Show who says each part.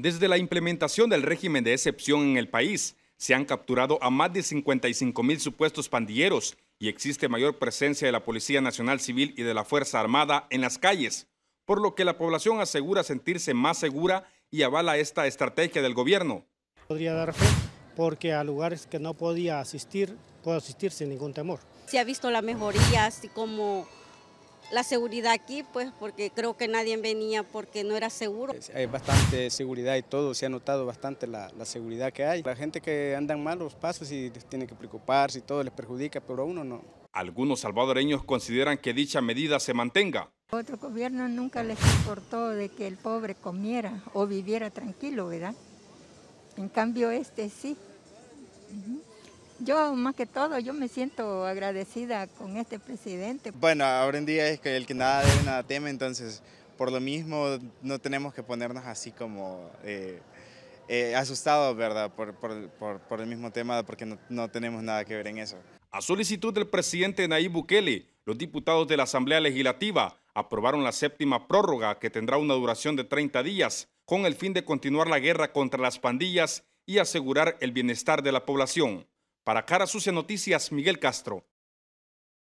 Speaker 1: Desde la implementación del régimen de excepción en el país, se han capturado a más de 55 mil supuestos pandilleros y existe mayor presencia de la Policía Nacional Civil y de la Fuerza Armada en las calles, por lo que la población asegura sentirse más segura y avala esta estrategia del gobierno.
Speaker 2: Podría dar fe porque a lugares que no podía asistir, puedo asistir sin ningún temor.
Speaker 3: Se ha visto la mejoría, así como la seguridad aquí, pues porque creo que nadie venía porque no era seguro.
Speaker 4: Hay bastante seguridad y todo, se ha notado bastante la, seguridad que hay. La gente que andan mal, malos pasos y tiene que preocuparse y todo les perjudica, pero a uno no.
Speaker 1: Algunos salvadoreños consideran que dicha medida se mantenga.
Speaker 5: Otro gobierno nunca les importó de que el pobre comiera o viviera tranquilo, ¿verdad? En cambio este sí. Yo más que todo, yo me siento agradecida con este presidente.
Speaker 6: Bueno, ahora en día es que el que nada de nada tema entonces por lo mismo no tenemos que ponernos así como eh, eh, asustados, ¿verdad? Por, el mismo tema, porque no, no tenemos nada que ver en eso.
Speaker 1: A solicitud del presidente Nayib Bukele, los diputados de la Asamblea Legislativa aprobaron la séptima prórroga que tendrá una duración de 30 días con el fin de continuar la guerra contra las pandillas y asegurar el bienestar de la población. Para Cara Sucia Noticias, Miguel Castro.